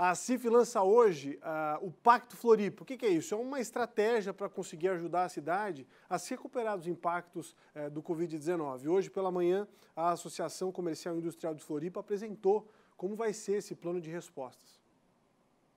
A CIF lança hoje uh, o Pacto Floripa. O que, que, é isso? É uma estratégia para conseguir ajudar a cidade a se recuperar dos impactos uh, do Covid-19. Hoje pela manhã, a Associação Comercial e Industrial de Floripa apresentou como vai ser esse plano de respostas.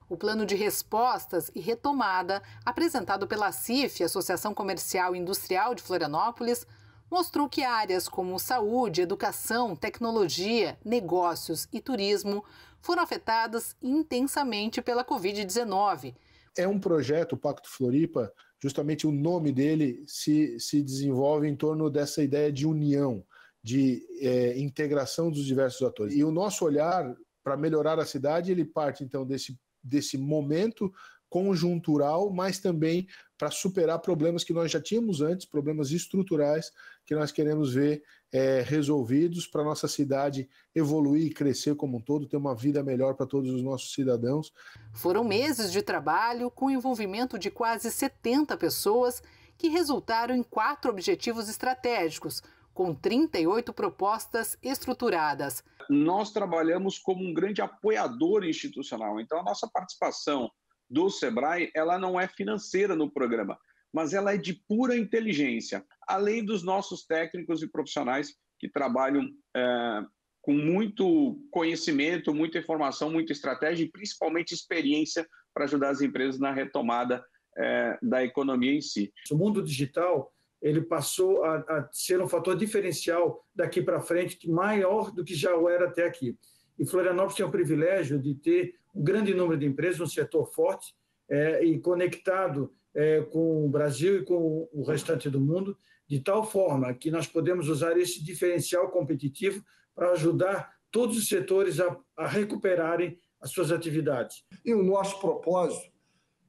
O plano de respostas e retomada, apresentado pela CIF, Associação Comercial e Industrial de Florianópolis, mostrou que áreas como saúde, educação, tecnologia, negócios e turismo foram afetadas intensamente pela Covid-19. É um projeto, o Pacto Floripa, justamente o nome dele se, se desenvolve em torno dessa ideia de união, de é, integração dos diversos atores. E o nosso olhar para melhorar a cidade, ele parte então desse, desse momento conjuntural, mas também para superar problemas que nós já tínhamos antes, problemas estruturais que nós queremos ver é, resolvidos para nossa cidade evoluir e crescer como um todo, ter uma vida melhor para todos os nossos cidadãos. Foram meses de trabalho com envolvimento de quase 70 pessoas que resultaram em quatro objetivos estratégicos, com 38 propostas estruturadas. Nós trabalhamos como um grande apoiador institucional, então a nossa participação do SEBRAE, ela não é financeira no programa, mas ela é de pura inteligência, além dos nossos técnicos e profissionais que trabalham é, com muito conhecimento, muita informação, muita estratégia e principalmente experiência para ajudar as empresas na retomada é, da economia em si. O mundo digital ele passou a, a ser um fator diferencial daqui para frente, maior do que já era até aqui. E Florianópolis tem o privilégio de ter um grande número de empresas, um setor forte é, e conectado é, com o Brasil e com o restante do mundo, de tal forma que nós podemos usar esse diferencial competitivo para ajudar todos os setores a, a recuperarem as suas atividades. E o nosso propósito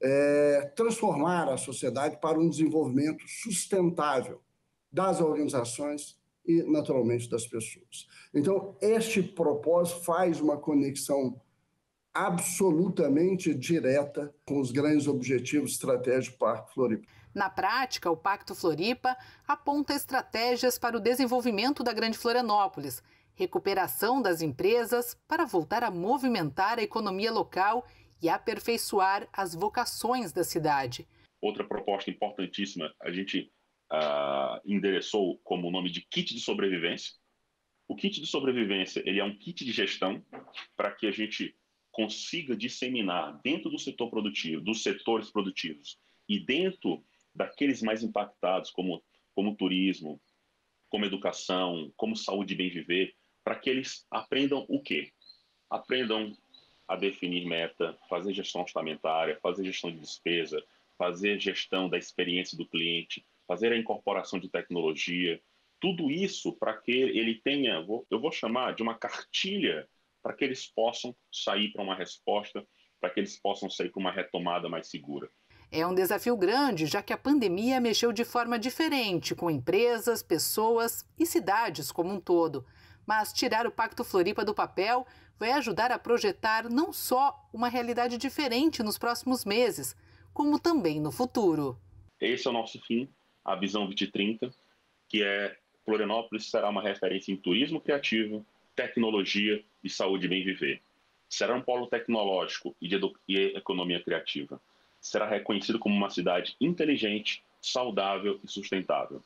é transformar a sociedade para um desenvolvimento sustentável das organizações e, naturalmente, das pessoas. Então, este propósito faz uma conexão absolutamente direta com os grandes objetivos estratégicos do Parque Floripa. Na prática, o Pacto Floripa aponta estratégias para o desenvolvimento da Grande Florianópolis, recuperação das empresas para voltar a movimentar a economia local e aperfeiçoar as vocações da cidade. Outra proposta importantíssima, a gente uh, endereçou como o nome de kit de sobrevivência. O kit de sobrevivência ele é um kit de gestão para que a gente consiga disseminar dentro do setor produtivo, dos setores produtivos e dentro daqueles mais impactados, como, como turismo, como educação, como saúde e bem viver, para que eles aprendam o quê? Aprendam a definir meta, fazer gestão orçamentária, fazer gestão de despesa, fazer gestão da experiência do cliente, fazer a incorporação de tecnologia, tudo isso para que ele tenha, eu vou chamar de uma cartilha, para que eles possam sair para uma resposta, para que eles possam sair para uma retomada mais segura. É um desafio grande, já que a pandemia mexeu de forma diferente com empresas, pessoas e cidades como um todo. Mas tirar o Pacto Floripa do papel vai ajudar a projetar não só uma realidade diferente nos próximos meses, como também no futuro. Esse é o nosso fim, a Visão 2030, que é Florianópolis será uma referência em turismo criativo, tecnologia e saúde bem viver. Será um polo tecnológico e de e economia criativa. Será reconhecido como uma cidade inteligente, saudável e sustentável.